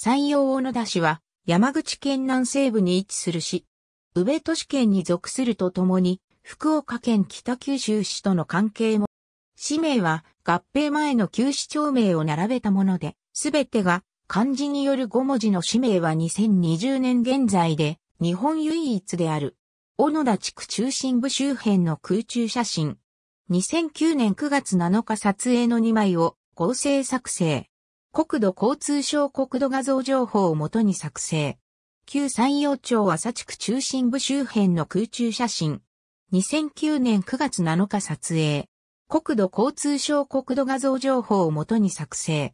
山陽小野田市は山口県南西部に位置する市。宇部都市圏に属するとともに、福岡県北九州市との関係も、市名は合併前の旧市町名を並べたもので、すべてが漢字による5文字の市名は2020年現在で日本唯一である。小野田地区中心部周辺の空中写真。2009年9月7日撮影の2枚を合成作成。国土交通省国土画像情報をもとに作成。旧山陽町朝地区中心部周辺の空中写真。2009年9月7日撮影。国土交通省国土画像情報をもとに作成。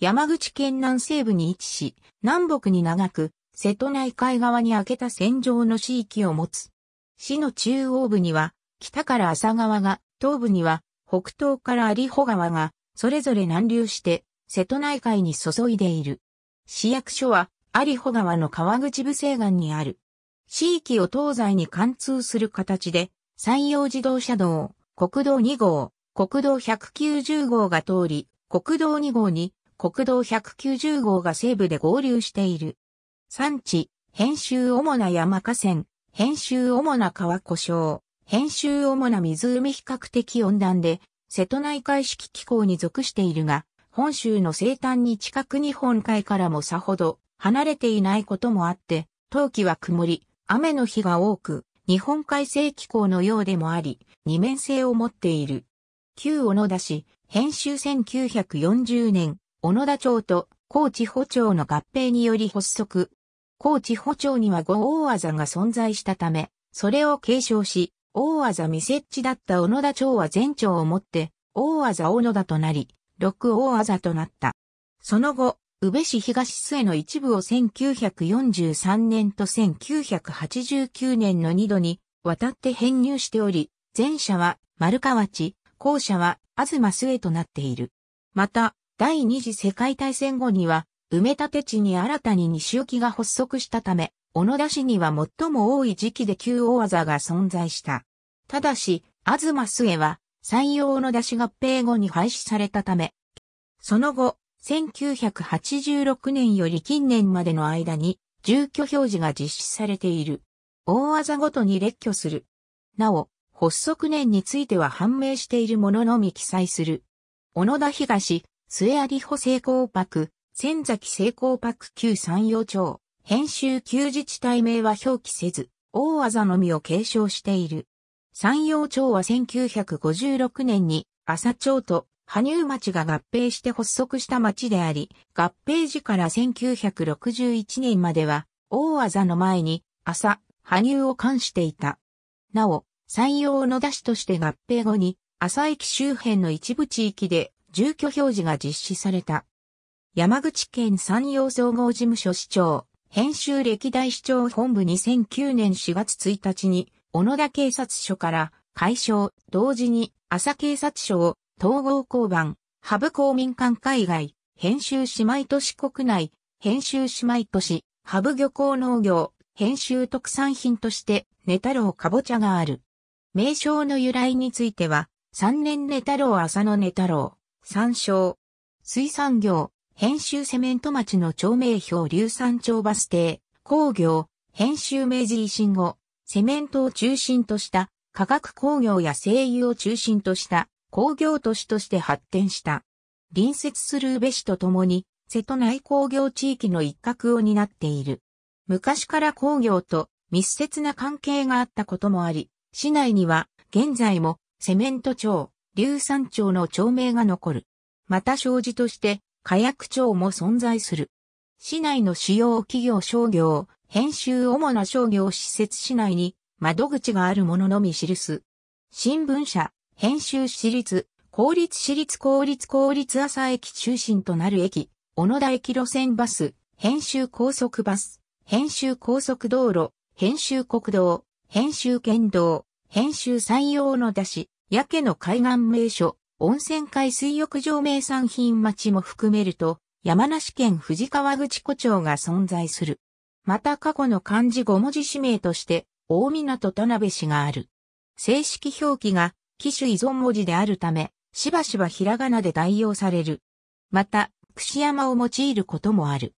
山口県南西部に位置し、南北に長く、瀬戸内海側に開けた線状の地域を持つ。市の中央部には、北から浅川が、東部には、北東から有穂川が、それぞれ南流して、瀬戸内海に注いでいる。市役所は、有穂川の川口部西岸にある。地域を東西に貫通する形で、山陽自動車道、国道2号、国道190号が通り、国道2号に国道190号が西部で合流している。産地、編集主な山河川、編集主な川故障、編集主な湖比較的温暖で、瀬戸内海式気候に属しているが、本州の西端に近く日本海からもさほど離れていないこともあって、冬季は曇り、雨の日が多く、日本海性気候のようでもあり、二面性を持っている。旧小野田市、編集1940年、小野田町と高知補町の合併により発足。高知補町には五大技が存在したため、それを継承し、大技未設置だった小野田町は全町をもって、大技小野田となり、六大あざとなった。その後、宇部市東末の一部を1943年と1989年の二度に渡って編入しており、前者は丸川地、後者は東末となっている。また、第二次世界大戦後には、埋め立て地に新たに西沖が発足したため、小野田市には最も多い時期で旧大技が存在した。ただし、東末は採用の出し合併後に廃止されたため、その後、1986年より近年までの間に、住居表示が実施されている。大技ごとに列挙する。なお、発足年については判明しているもののみ記載する。小野田東、末有穂成功ク、千崎成功ク旧山陽町、編集旧自治体名は表記せず、大技のみを継承している。山陽町は1956年に朝町と羽生町が合併して発足した町であり、合併時から1961年までは、大技の前に、朝、羽生を冠していた。なお、山陽野田市として合併後に、朝駅周辺の一部地域で、住居表示が実施された。山口県山陽総合事務所市長、編集歴代市長本部に2009年4月1日に、小野田警察署から解消、同時に朝警察署を統合交番、ハブ公民館海外、編集姉妹都市国内、編集姉妹都市、ハブ漁港農業、編集特産品として、ネタロウかぼちゃがある。名称の由来については、三年ネタロウ朝のネタロウ、参照。水産業、編集セメント町の町名標硫酸町バス停、工業、編集明治維新後、セメントを中心とした化学工業や精油を中心とした工業都市として発展した。隣接する宇部市とともに、瀬戸内工業地域の一角を担っている。昔から工業と密接な関係があったこともあり、市内には現在もセメント町、硫酸町の町名が残る。また障子として火薬町も存在する。市内の主要企業商業、編集主な商業施設市内に窓口があるもののみ記す。新聞社、編集私立、公立私立公立公立朝駅中心となる駅、小野田駅路線バス、編集高速バス、編集高速道路、編集国道、編集県道、編集山陽の出し、やけの海岸名所、温泉海水浴場名産品町も含めると、山梨県富士口湖町が存在する。また過去の漢字5文字氏名として、大港田辺氏がある。正式表記が、機種依存文字であるため、しばしばひらがなで代用される。また、串山を用いることもある。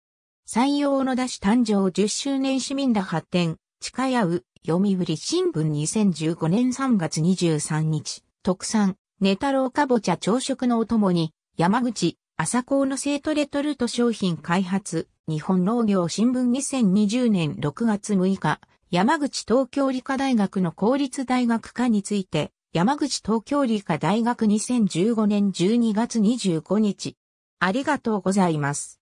採用の出し誕生10周年市民ら発展、近やう、読売新聞2015年3月23日、特産、ネタロウかぼちゃ朝食のお供に、山口、朝高の生徒レトルト商品開発、日本農業新聞2020年6月6日、山口東京理科大学の公立大学科について、山口東京理科大学2015年12月25日。ありがとうございます。